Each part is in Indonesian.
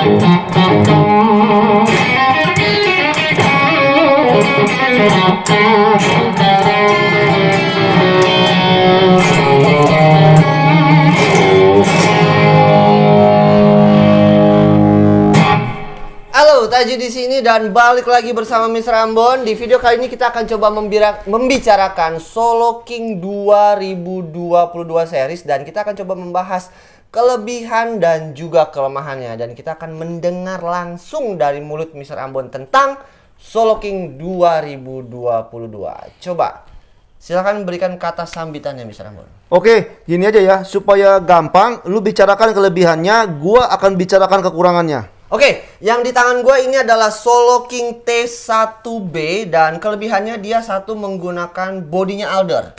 Taji di sini dan balik lagi bersama Miss Rambon. Di video kali ini kita akan coba membicarakan Solo King 2022 series dan kita akan coba membahas kelebihan dan juga kelemahannya dan kita akan mendengar langsung dari mulut Mr. Ambon tentang Solo King 2022. Coba silakan berikan kata sambitannya Mr. Ambon. Oke, gini aja ya, supaya gampang, lu bicarakan kelebihannya, gua akan bicarakan kekurangannya. Oke, yang di tangan gue ini adalah Solo King T1B dan kelebihannya dia satu menggunakan bodinya Alder.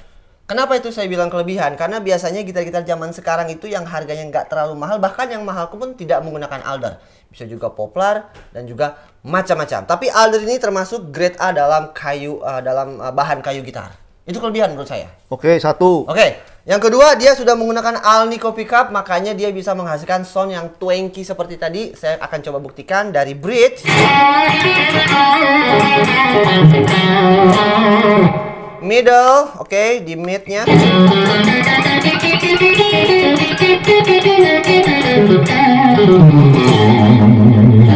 Kenapa itu saya bilang kelebihan? Karena biasanya gitar-gitar zaman sekarang itu yang harganya nggak terlalu mahal, bahkan yang mahal pun tidak menggunakan alder. Bisa juga poplar dan juga macam-macam. Tapi alder ini termasuk grade A dalam kayu uh, dalam uh, bahan kayu gitar. Itu kelebihan menurut saya. Oke, satu. Oke. Yang kedua, dia sudah menggunakan Alni Coffee Cup, makanya dia bisa menghasilkan sound yang twanky seperti tadi. Saya akan coba buktikan dari bridge middle, oke, okay, di midnya.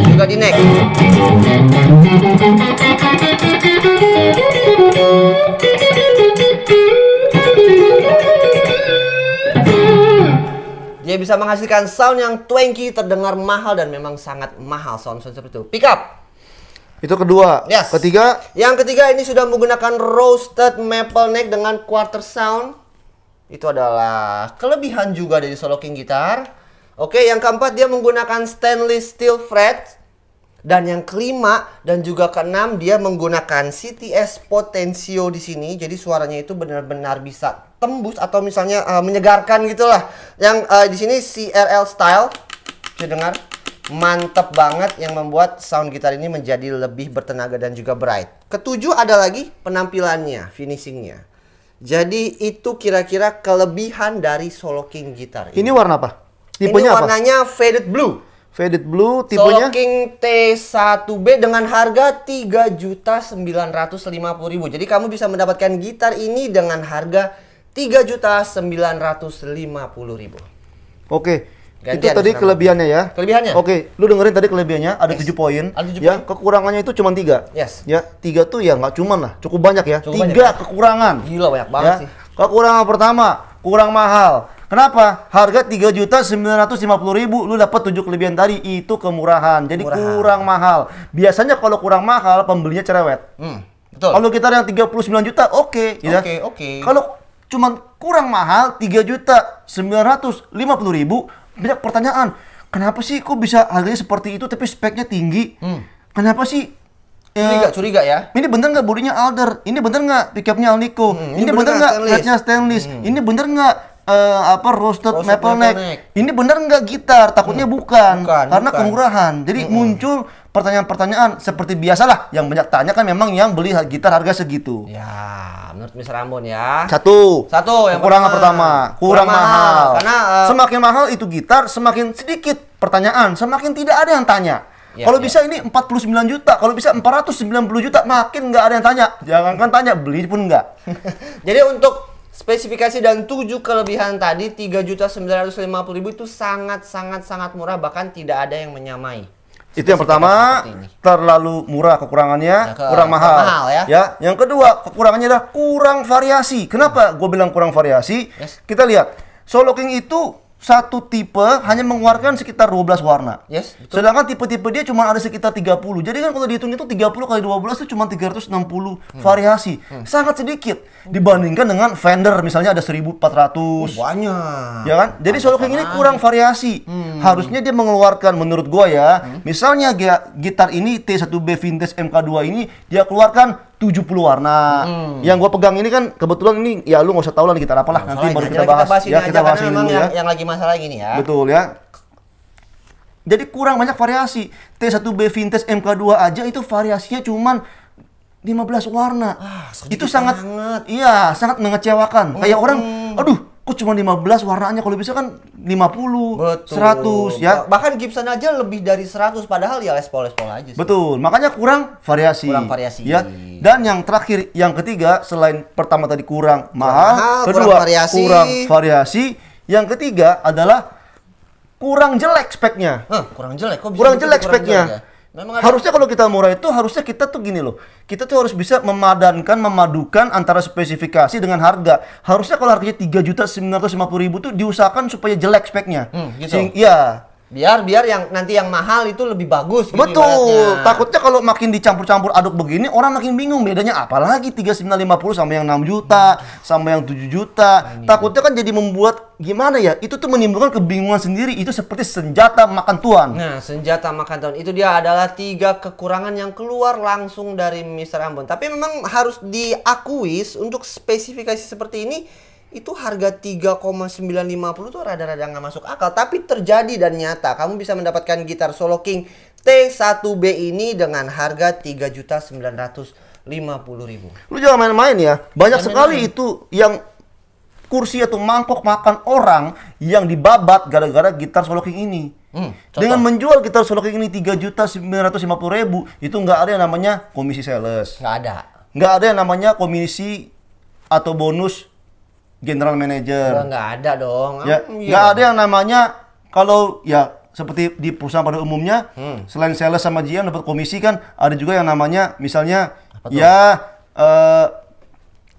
Juga di neck. Dia bisa menghasilkan sound yang twanky, terdengar mahal dan memang sangat mahal sound-sound seperti itu. Pick up. Itu kedua. Yes. Ketiga? Yang ketiga ini sudah menggunakan roasted maple neck dengan quarter sound. Itu adalah kelebihan juga dari solo king gitar. Oke, yang keempat dia menggunakan stainless steel fret. Dan yang kelima dan juga keenam dia menggunakan CTS Potensio di sini. Jadi suaranya itu benar-benar bisa tembus atau misalnya uh, menyegarkan gitulah. Yang uh, di sini CRL style. Bisa dengar? mantep banget yang membuat sound gitar ini menjadi lebih bertenaga dan juga bright. Ketujuh ada lagi penampilannya, finishingnya. Jadi itu kira-kira kelebihan dari solo king gitar. Ini, ini warna apa? Tipenya ini warnanya apa? faded blue. Faded blue tipenya? Solo King T1B dengan harga rp 3.950.000. Jadi kamu bisa mendapatkan gitar ini dengan harga 3.950.000. Oke. Gantian itu tadi kelebihannya ya. Kelebihannya. Oke, okay. lu dengerin tadi kelebihannya ada yes. poin. Ada 7 ya, point. kekurangannya itu cuma tiga, Yes. Ya, tiga tuh ya nggak cuman lah, cukup banyak ya. tiga ya. kekurangan. Gila banyak banget ya. sih. Kekurangan pertama, kurang mahal. Kenapa? Harga tiga juta sembilan ratus lima puluh ribu, lu dapat tujuh kelebihan tadi, itu kemurahan. Jadi kemurahan. kurang mahal. Biasanya kalau kurang mahal, pembelinya cerewet. Hmm, betul. Kalau kita yang 39 juta, oke. Okay, ya. oke, okay, oke. Okay. Kalau cuma kurang mahal, tiga juta sembilan ratus lima puluh ribu, banyak pertanyaan kenapa sih kok bisa harganya seperti itu tapi speknya tinggi hmm. kenapa sih Ya. Eh, gak curiga ya. Ini bener nggak bodinya Alder? Ini bener nggak pickupnya Alnico? Hmm, ini, ini bener nggak headnya stainless? Hmm. Ini bener nggak uh, apa roasted, roasted maple, maple neck. neck. Ini benar nggak gitar? Takutnya hmm. bukan. bukan, karena bukan. kemurahan. Jadi hmm. muncul pertanyaan-pertanyaan seperti biasalah yang banyak tanya kan memang yang beli gitar harga segitu. Ya, menurut Miss Rambon ya. Satu. Satu yang kurang pertama, pertama kurang, kurang mahal. mahal. Karena uh, semakin mahal itu gitar semakin sedikit pertanyaan, semakin tidak ada yang tanya. Ya, kalau ya. bisa ini 49 juta, kalau bisa 490 juta makin nggak ada yang tanya. Jangankan tanya, beli pun nggak. Jadi untuk Spesifikasi dan tujuh kelebihan tadi 3.950.000 itu sangat-sangat-sangat murah bahkan tidak ada yang menyamai. Itu yang pertama, terlalu murah kekurangannya, nah, ke, kurang mahal. mahal ya. ya. Yang kedua, kekurangannya adalah kurang variasi. Kenapa hmm. gue bilang kurang variasi? Yes. Kita lihat, Solo King itu satu tipe hanya mengeluarkan sekitar 12 warna. Yes. Betul. Sedangkan tipe-tipe dia cuma ada sekitar 30. Jadi kan kalau dihitung itu 30 kali 12 itu cuma 360 hmm. variasi. Hmm. Sangat sedikit dibandingkan dengan Fender misalnya ada 1400. Oh, banyak. Ya kan? Jadi solo king ini kurang variasi. Hmm. Harusnya dia mengeluarkan menurut gua ya, hmm. misalnya gitar ini T1B Vintage MK2 ini dia keluarkan 70 warna. Hmm. Yang gua pegang ini kan kebetulan ini ya lu nggak usah tahu lah kita apalah nah, nanti baru kita bahas. Kita ya kita bahas ini ya, dulu ya. Yang, yang lagi masalah gini ya. Betul ya. Jadi kurang banyak variasi. T1B vintage MK2 aja itu variasinya cuman 15 warna. Ah, itu sangat banget. iya, sangat mengecewakan. Hmm. Kayak orang aduh kok cuma 15 warnanya kalau bisa kan 50, Betul. 100 ya. Bahkan Gibson aja lebih dari 100 padahal ya Les Paul Les Paul aja sih. Betul. Makanya kurang variasi. Kurang variasi. Ya. Dan yang terakhir yang ketiga selain pertama tadi kurang, kurang mahal, kedua kurang variasi. kurang variasi, yang ketiga adalah kurang jelek speknya. Huh, kurang jelek kok bisa Kurang gitu? jelek kurang speknya. Jelek ya? Memang Harusnya kalau kita murah itu harusnya kita tuh gini loh. Kita tuh harus bisa memadankan, memadukan antara spesifikasi dengan harga. Harusnya kalau harganya tiga juta sembilan ratus lima puluh ribu tuh diusahakan supaya jelek speknya. Hmm, gitu. Sing, ya biar biar yang nanti yang mahal itu lebih bagus gitu betul ibaratnya. takutnya kalau makin dicampur-campur aduk begini orang makin bingung bedanya apa lagi puluh sama yang enam juta hmm. sama yang tujuh juta nah, takutnya kan jadi membuat gimana ya itu tuh menimbulkan kebingungan sendiri itu seperti senjata makan tuan nah senjata makan tuan itu dia adalah tiga kekurangan yang keluar langsung dari Mister Ambon tapi memang harus diakui untuk spesifikasi seperti ini itu harga 3,950 tuh rada-rada nggak masuk akal tapi terjadi dan nyata kamu bisa mendapatkan gitar Solo King T1B ini dengan harga 3.950.000 lu jangan main-main ya banyak jangan sekali main. itu yang kursi atau mangkok makan orang yang dibabat gara-gara gitar Solo King ini Hmm, Dengan menjual gitar Solo King ini tiga juta sembilan ratus lima puluh ribu, itu nggak ada yang namanya komisi sales. Nggak ada. Nggak ada yang namanya komisi atau bonus general manager. Enggak ada dong. Ya, enggak iya. ada yang namanya kalau ya seperti di perusahaan pada umumnya hmm. selain sales sama GM dapat komisi kan ada juga yang namanya misalnya ya uh,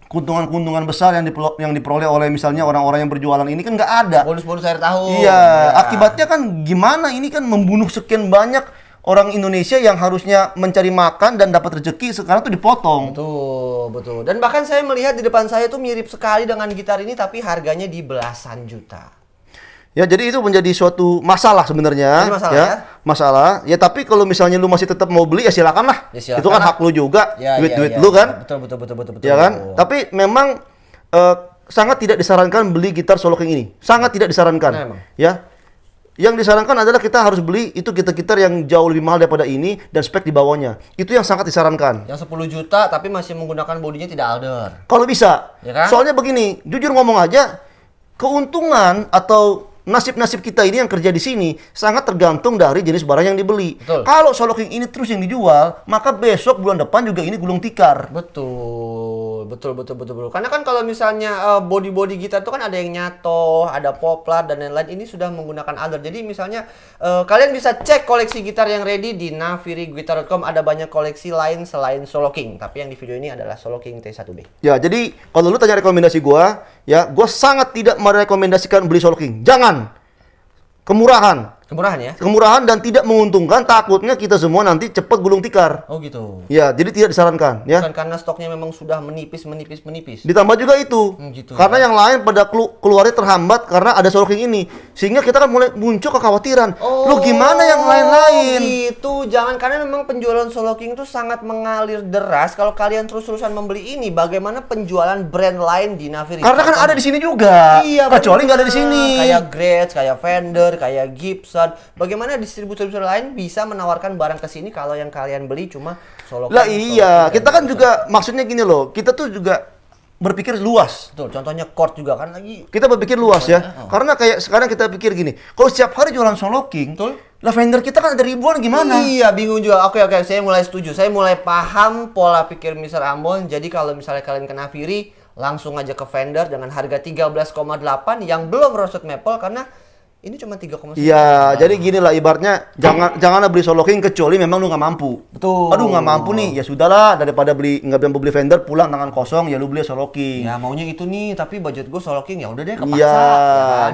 keuntungan-keuntungan besar yang diperoleh, yang diperoleh oleh misalnya orang-orang yang berjualan ini kan nggak ada. Bonus-bonus akhir tahun. Iya, ya. akibatnya kan gimana ini kan membunuh sekian banyak orang Indonesia yang harusnya mencari makan dan dapat rezeki sekarang tuh dipotong. Betul, betul. Dan bahkan saya melihat di depan saya tuh mirip sekali dengan gitar ini tapi harganya di belasan juta. Ya, jadi itu menjadi suatu masalah sebenarnya. Masalah ya, ya. Masalah. Ya, tapi kalau misalnya lu masih tetap mau beli ya silakan lah. Ya, silakan itu kan lah. hak lu juga, ya, ya, duit-duit ya, ya, lu kan. Ya. betul, betul, betul, betul, betul. Ya kan? Betul. Tapi memang uh, sangat tidak disarankan beli gitar solo king ini. Sangat tidak disarankan. Nah, ya yang disarankan adalah kita harus beli itu kita-kita yang jauh lebih mahal daripada ini dan spek di bawahnya. Itu yang sangat disarankan. Yang 10 juta tapi masih menggunakan bodinya tidak alder. Kalau bisa. Ya kan? Soalnya begini, jujur ngomong aja, keuntungan atau nasib-nasib kita ini yang kerja di sini sangat tergantung dari jenis barang yang dibeli. Betul. Kalau soloking ini terus yang dijual, maka besok bulan depan juga ini gulung tikar. Betul betul betul betul betul. Karena kan kalau misalnya uh, eh, body body gitar tuh kan ada yang nyato, ada poplar dan lain-lain. Ini sudah menggunakan alder. Jadi misalnya uh, kalian bisa cek koleksi gitar yang ready di naviriguitar.com. Ada banyak koleksi lain selain Solo King. Tapi yang di video ini adalah Solo King T1B. Ya, jadi kalau lu tanya rekomendasi gue ya gue sangat tidak merekomendasikan beli Solo King. Jangan. Kemurahan. Kemurahan ya? Kemurahan dan tidak menguntungkan, takutnya kita semua nanti cepat gulung tikar. Oh gitu. Ya, jadi tidak disarankan ya. Bukan karena stoknya memang sudah menipis, menipis, menipis. Ditambah juga itu. Hmm, gitu. Ya. Karena yang lain pada kelu keluarnya terhambat karena ada shorting ini. Sehingga kita kan mulai muncul kekhawatiran. Oh, Lu gimana yang lain-lain? Gitu itu jangan karena memang penjualan Solo King itu sangat mengalir deras. Kalau kalian terus-terusan membeli ini, bagaimana penjualan brand lain di Naviri? Karena kan ada di sini juga. Iya. Kecuali nggak ada di sini. Kayak Gretsch, kayak Fender, kayak Gibson. Bagaimana distributor-distributor lain bisa menawarkan barang ke sini kalau yang kalian beli cuma Solo King? Lah iya, King, kita gitu kan, kan juga maksudnya gini loh. Kita tuh juga berpikir luas. Betul, contohnya court juga kan lagi. Kita berpikir luas ya. Oh. Karena kayak sekarang kita pikir gini, kalau setiap hari jualan solo king, Betul lah vendor kita kan ada ribuan gimana? Iya, bingung juga. Oke, oke, saya mulai setuju. Saya mulai paham pola pikir Mr. Ambon. Jadi kalau misalnya kalian kena Firi, langsung aja ke vendor dengan harga 13,8 yang belum roasted maple karena ini cuma 3,9. Iya, jadi gini lah ibaratnya jangan janganlah beli solo king kecuali memang lu nggak mampu. Betul. Aduh nggak mampu nih, ya sudahlah daripada beli nggak mampu beli vendor pulang tangan kosong ya lu beli solo king. Ya maunya itu nih, tapi budget gue solo king ya udah deh Iya. Ya,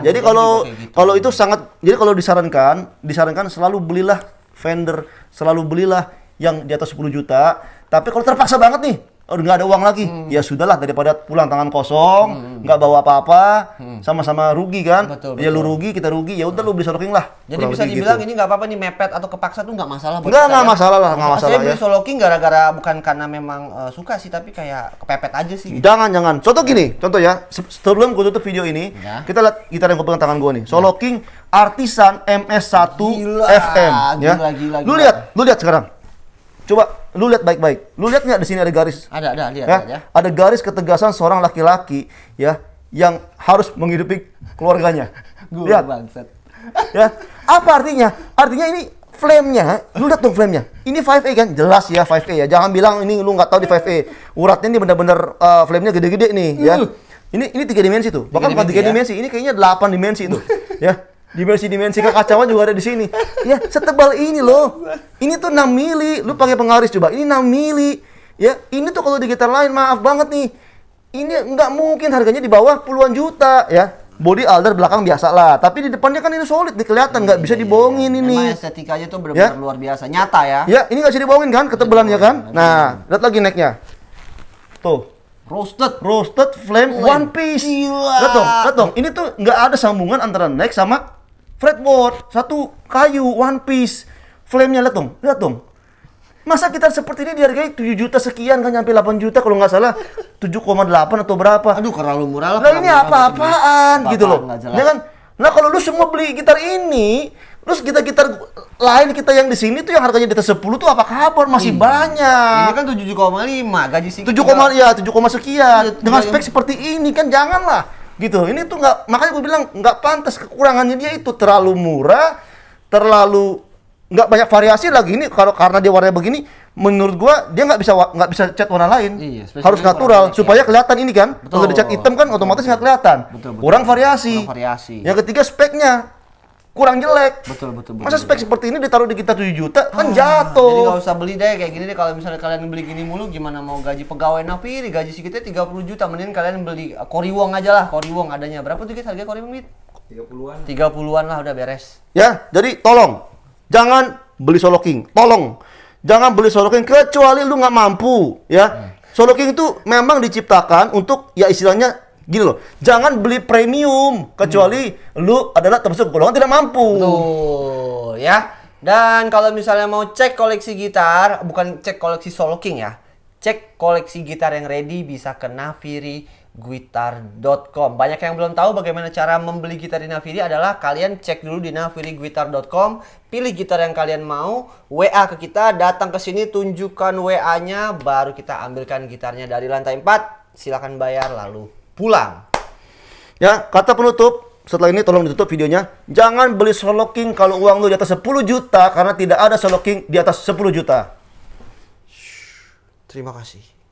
kan? jadi kalau gitu. kalau itu sangat jadi kalau disarankan, disarankan selalu belilah vendor, selalu belilah yang di atas 10 juta. Tapi kalau terpaksa banget nih, Oh, nggak ada uang lagi. Hmm. Ya sudahlah daripada pulang tangan kosong, hmm, hmm. nggak bawa apa-apa, hmm. sama-sama rugi kan. Betul, betul. Ya lu rugi, kita rugi. Ya udah lu beli soloking lah. Jadi bisa dibilang gitu. ini nggak apa-apa nih mepet atau kepaksa tuh nggak masalah buat Nggak, nggak ya. masalah lah, nggak masalah. Saya beli gara-gara bukan karena memang uh, suka sih, tapi kayak kepepet aja sih. Gitu. Jangan, jangan. Contoh ya. gini, contoh ya. Sebelum gue tutup video ini, ya. kita lihat gitar yang gue pegang tangan gue nih. Ya. Soloking ya. Artisan MS1 gila, FM gila, ya. Gila, gila, gila. Lu lihat, lu lihat sekarang. Coba lu lihat baik-baik. Lu lihat nggak di sini ada garis? Ada, ada, lihat ya? ya. Ada, garis ketegasan seorang laki-laki ya yang harus menghidupi keluarganya. lihat, bangsat. Ya, apa artinya? Artinya ini flame-nya, lu lihat dong flame-nya. Ini 5A kan, jelas ya 5A ya. Jangan bilang ini lu nggak tahu di 5A. Uratnya ini benar-benar uh, flame-nya gede-gede nih ya. Uh. Ini ini tiga dimensi tuh. Bahkan bukan tiga dimensi, ya? dimensi, ini kayaknya delapan dimensi itu. ya dimensi-dimensi kekacauan juga ada di sini. Ya, setebal ini loh. Ini tuh 6 mili. Lu pakai pengaris coba. Ini 6 mili. Ya, ini tuh kalau di gitar lain maaf banget nih. Ini nggak mungkin harganya di bawah puluhan juta ya. Body alder belakang biasa lah, tapi di depannya kan ini solid nih kelihatan nggak bisa iya, iya, iya. dibohongin ini. Emang estetikanya tuh benar-benar ya? luar biasa, nyata ya. Ya, ini nggak bisa dibohongin kan ketebalannya kan? Nah, lihat lagi necknya. Tuh, Roasted, roasted flame, flame. one piece. Gila. Lihat dong, lihat dong. Ini tuh nggak ada sambungan antara neck sama fretboard, satu kayu, one piece, flame-nya lihat dong, lihat dong. Masa kita seperti ini dihargai 7 juta sekian kan nyampe 8 juta kalau nggak salah 7,8 atau berapa. Aduh, terlalu murah lah. Nah, ini apa-apaan gitu loh. Ya kan? Nah, kalau lu semua beli gitar ini, terus kita gitar lain kita yang di sini tuh yang harganya di atas 10 tuh apa kabar? Masih hmm. banyak. Ini kan 7,5 gaji sih. 7, ya 7, sekian. Iya, dengan spek seperti ini kan janganlah gitu ini tuh nggak makanya gue bilang nggak pantas kekurangannya dia itu terlalu murah terlalu nggak banyak variasi lagi ini kalau karena dia warnanya begini menurut gua dia nggak bisa nggak bisa cat warna lain iya, harus natural supaya gitu. kelihatan ini kan kalau dicat hitam kan otomatis nggak kelihatan betul, betul. kurang variasi kurang variasi yang ketiga speknya kurang jelek. Betul, betul, betul. Masa spek betul. seperti ini ditaruh di kita 7 juta kan ah, jatuh. Jadi gak usah beli deh kayak gini deh kalau misalnya kalian beli gini mulu gimana mau gaji pegawai napi gaji segitu 30 juta mending kalian beli ah, Koriwong aja lah, Koriwong adanya. Berapa tuh guys harga Koriwong, Mit? 30-an. 30-an lah udah beres. Ya, jadi tolong jangan beli Solo King. Tolong jangan beli Solo King kecuali lu nggak mampu, ya. Hmm. Solo King itu memang diciptakan untuk ya istilahnya gini loh, jangan beli premium kecuali hmm. lu adalah termasuk golongan tidak mampu. Tuh, ya. Dan kalau misalnya mau cek koleksi gitar, bukan cek koleksi solo king ya. Cek koleksi gitar yang ready bisa ke guitar.com Banyak yang belum tahu bagaimana cara membeli gitar di Naviri adalah kalian cek dulu di naviri.guitar.com, pilih gitar yang kalian mau, WA ke kita, datang ke sini tunjukkan WA-nya, baru kita ambilkan gitarnya dari lantai 4. Silahkan bayar lalu pulang. Ya, kata penutup, setelah ini tolong ditutup videonya. Jangan beli solo king kalau uang lu di atas 10 juta karena tidak ada solo king di atas 10 juta. Terima kasih.